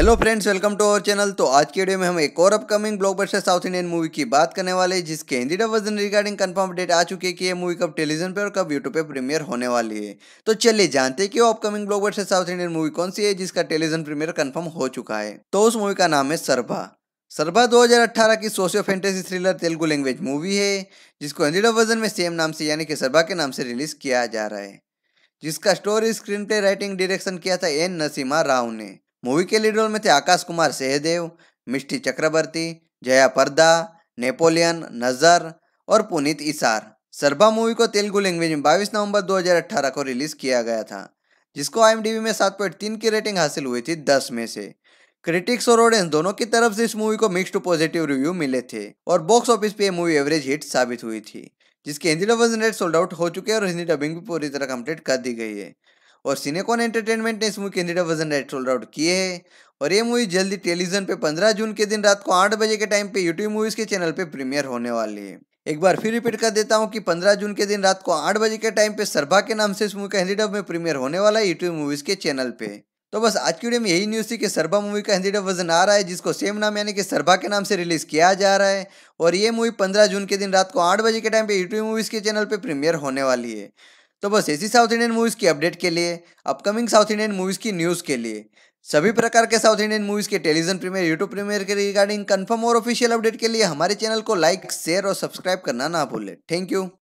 hello friends welcome to our channel तो आज के वीडियो में हम एक और upcoming blockbuster south Indian movie की बात करने वाले हैं जिसके Hindi dub version regarding confirm date आ चुकी है कि ये मूवी कब टेलीविजन पे और कब यूट्यूब पे प्रीमियर होने वाली है तो चलिए जानते हैं कि वो upcoming blockbuster south Indian movie कौन सी है जिसका टेलीविजन प्रीमियर कन्फर्म हो चुका है तो उस मूवी का नाम है सरभा सरभा 2018 की socio fantasy thriller Telugu language movie है जिसको हिंदी डब वर्जन में सेम नाम से यानी कि सरभा के नाम से रिलीज किया जा रहा है जिसका story screenplay writing direction किया था एन नसीमा राव ने मूवी के लीड रोल में थे आकाश कुमार सहदेव मिष्टी चक्रवर्ती जया पर्दा नेपोलियन नज़र और पुनीत इसार सरभा मूवी को तेलुगु लैंग्वेज में 22 नवंबर 2018 को रिलीज़ किया गया था जिसको आई में सात पॉइंट तीन की रेटिंग हासिल हुई थी दस में से क्रिटिक्स और ऑडियंस दोनों की तरफ से इस मूवी को मिक्स्ड पॉजिटिव रिव्यू मिले थे और बॉक्स ऑफिस पे मूवी एवरेज हिट साबित हुई थी जिसके हिंदी डबल सोल्ड आउट हो चुके हैं और हिंदी डबिंग भी पूरी तरह कंप्लीट कर दी गई है और सिनेकॉन एंटरटेनमेंट ने इस मूवी के India version right sold out किए हैं और ये मूवी जल्दी टेलीविजन पे 15 जून के दिन रात को 8 बजे के टाइम पे यूट्यूब मूवीज के चैनल पे प्रीमियर होने वाली है एक बार फिर रिपीट कर देता हूँ कि 15 जून के दिन रात को 8 बजे के टाइम पे सरभा के नाम से इस मूवी का हिंदी डब में प्रीमियर होने वाला है यूट्यूब मूवीज के चैनल पे तो बस आज की वीडियो में यही न्यूज़ थी कि सरभा मूवी का हिंदी डब वर्जन आ रहा है जिसको सेम नाम यानी कि सरभा के नाम से रिलीज किया जा रहा है और ये मूवी पंद्रह जून के दिन रात को आठ बजे के टाइम पे यूट्यूब मूवीज़ के चैनल पे प्रीमियर होने वाली है तो बस ऐसी साउथ इंडियन मूवीज़ की अपडेट के लिए अपकमिंग साउथ इंडियन मूवीज़ की न्यूज़ के लिए सभी प्रकार के साउथ इंडियन मूवीज़ के टेलीविजन प्रीमियर यूट्यूब प्रीमियर के रिगार्डिंग कंफर्म और ऑफिशियल अपडेट के लिए हमारे चैनल को लाइक शेयर और सब्सक्राइब करना ना भूलें थैंक यू